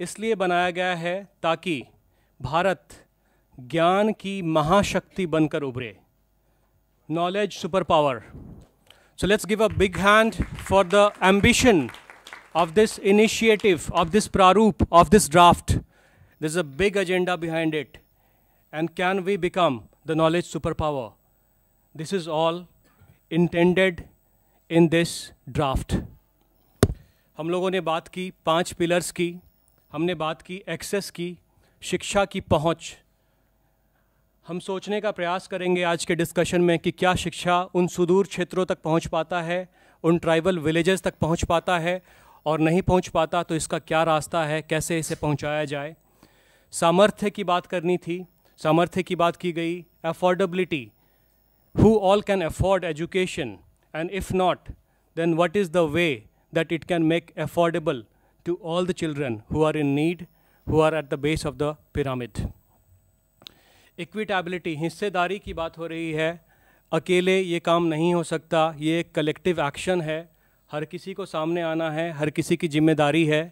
इसलिए बनाया गया है ताकि भारत ज्ञान की महाशक्ति बनकर उभरे knowledge superpower so let's give a big hand for the ambition of this initiative of this प्रारूप of this draft this is a big agenda behind it and can we become the knowledge superpower this is all intended in this draft हम लोगों ने बात की पांच pillars की हमने बात की एक्सेस की शिक्षा की पहुंच हम सोचने का प्रयास करेंगे आज के डिस्कशन में कि क्या शिक्षा उन सुदूर क्षेत्रों तक पहुंच पाता है उन ट्राइबल विलेजेस तक पहुंच पाता है और नहीं पहुंच पाता तो इसका क्या रास्ता है कैसे इसे पहुंचाया जाए सामर्थ्य की बात करनी थी सामर्थ्य की बात की गई affordability who all can afford education and if not then what is the way that it can make affordable to all the children who are in need, who are at the base of the pyramid. Equitability हिस्सेदारी की बात हो रही है अकेले ये काम नहीं हो सकता ये एक कलेक्टिव एक्शन है हर किसी को सामने आना है हर किसी की जिम्मेदारी है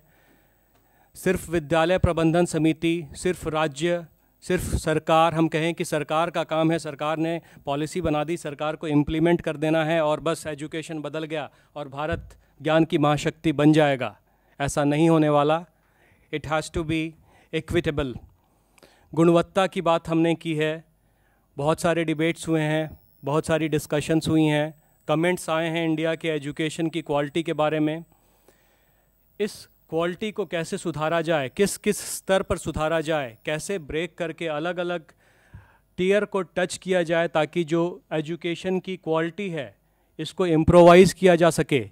सिर्फ विद्यालय प्रबंधन समिति सिर्फ राज्य सिर्फ सरकार हम कहें कि सरकार का काम है सरकार ने पॉलिसी बना दी सरकार को इम्प्लीमेंट कर देना है और बस एजुकेशन बदल गया और भारत ज्ञान की महाशक्ति बन जाएगा ऐसा नहीं होने वाला it has to be equitable गुणवत्ता की बात हमने की है बहुत सारे डिबेट्स हुए हैं बहुत सारी डिस्कशंस हुई हैं कमेंट्स आए हैं इंडिया के एजुकेशन की क्वालिटी के बारे में इस क्वालिटी को कैसे सुधारा जाए किस किस स्तर पर सुधारा जाए कैसे ब्रेक करके अलग अलग टीयर को टच किया जाए ताकि जो एजुकेशन की क्वालिटी है इसको इम्प्रोवाइज़ किया जा सके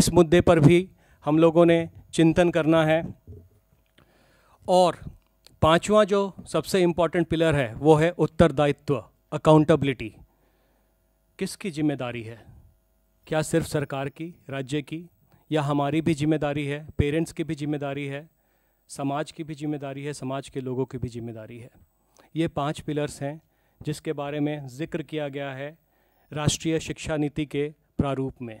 इस मुद्दे पर भी हम लोगों ने चिंतन करना है और पांचवा जो सबसे इम्पॉर्टेंट पिलर है वो है उत्तरदायित्व अकाउंटेबिलिटी किसकी जिम्मेदारी है क्या सिर्फ सरकार की राज्य की या हमारी भी जिम्मेदारी है पेरेंट्स की भी जिम्मेदारी है समाज की भी जिम्मेदारी है समाज के लोगों की भी जिम्मेदारी है ये पांच पिलर्स हैं जिसके बारे में जिक्र किया गया है राष्ट्रीय शिक्षा नीति के प्रारूप में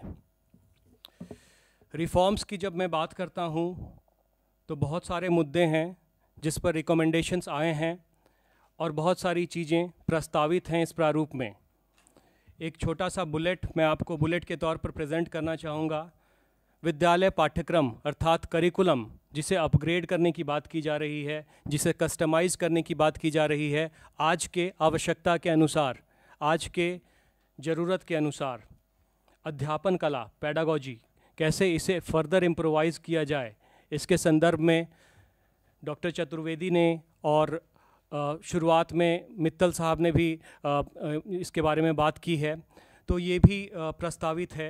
रिफॉर्म्स की जब मैं बात करता हूँ तो बहुत सारे मुद्दे हैं जिस पर रिकमेंडेशंस आए हैं और बहुत सारी चीज़ें प्रस्तावित हैं इस प्रारूप में एक छोटा सा बुलेट मैं आपको बुलेट के तौर पर प्रेजेंट करना चाहूँगा विद्यालय पाठ्यक्रम अर्थात करिकुलम जिसे अपग्रेड करने की बात की जा रही है जिसे कस्टमाइज करने की बात की जा रही है आज के आवश्यकता के अनुसार आज के ज़रूरत के अनुसार अध्यापन कला पैडागोजी कैसे इसे फर्दर इम्प्रोवाइज़ किया जाए इसके संदर्भ में डॉक्टर चतुर्वेदी ने और शुरुआत में मित्तल साहब ने भी इसके बारे में बात की है तो ये भी प्रस्तावित है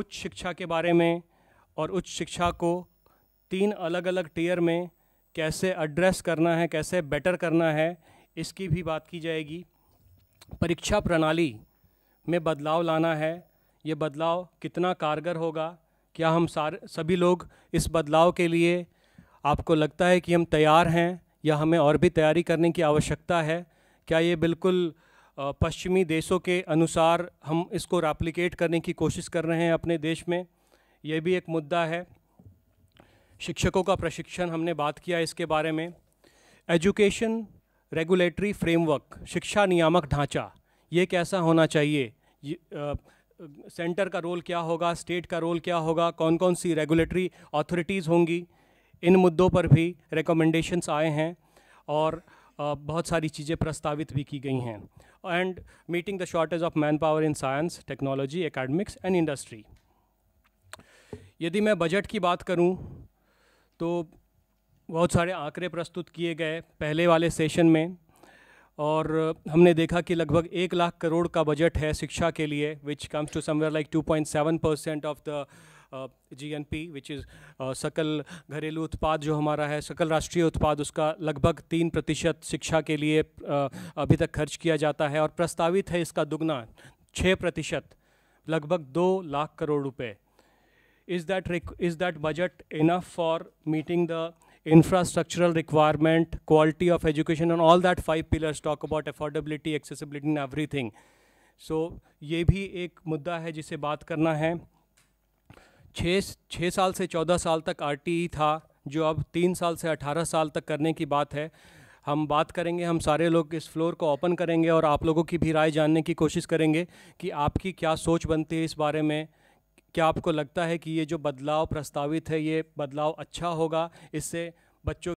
उच्च शिक्षा के बारे में और उच्च शिक्षा को तीन अलग अलग टीयर में कैसे एड्रेस करना है कैसे बेटर करना है इसकी भी बात की जाएगी परीक्षा प्रणाली में बदलाव लाना है ये बदलाव कितना कारगर होगा क्या हम सारे सभी लोग इस बदलाव के लिए आपको लगता है कि हम तैयार हैं या हमें और भी तैयारी करने की आवश्यकता है क्या ये बिल्कुल पश्चिमी देशों के अनुसार हम इसको रेप्लिकेट करने की कोशिश कर रहे हैं अपने देश में ये भी एक मुद्दा है शिक्षकों का प्रशिक्षण हमने बात किया इसके बारे में एजुकेशन रेगुलेटरी फ्रेमवर्क शिक्षा नियामक ढांचा ये कैसा होना चाहिए सेंटर का रोल क्या होगा स्टेट का रोल क्या होगा कौन कौन सी रेगुलेटरी अथॉरिटीज़ होंगी इन मुद्दों पर भी रिकमेंडेशंस आए हैं और बहुत सारी चीज़ें प्रस्तावित भी की गई हैं and meeting the shortage of manpower in science technology academics and industry यदि मैं बजट की बात करूं तो बहुत सारे आंकड़े प्रस्तुत किए गए पहले वाले सेशन में और हमने देखा कि लगभग एक लाख करोड़ का बजट है शिक्षा के लिए which comes to somewhere like 2.7 percent of the G N P विच इज़ सकल घरेलू उत्पाद जो हमारा है सकल राष्ट्रीय उत्पाद उसका लगभग तीन प्रतिशत शिक्षा के लिए uh, अभी तक खर्च किया जाता है और प्रस्तावित है इसका दुगना छः प्रतिशत लगभग दो लाख करोड़ रुपये is that is that budget enough for meeting the infrastructural requirement, quality of education, and all that five pillars talk about affordability, accessibility, and everything. So ये भी एक मुद्दा है जिसे बात करना है छः छः साल से चौदह साल तक आर था जो अब तीन साल से अठारह साल तक करने की बात है हम बात करेंगे हम सारे लोग इस फ्लोर को ओपन करेंगे और आप लोगों की भी राय जानने की कोशिश करेंगे कि आपकी क्या सोच बनती है इस बारे में क्या आपको लगता है कि ये जो बदलाव प्रस्तावित है ये बदलाव अच्छा होगा इससे बच्चों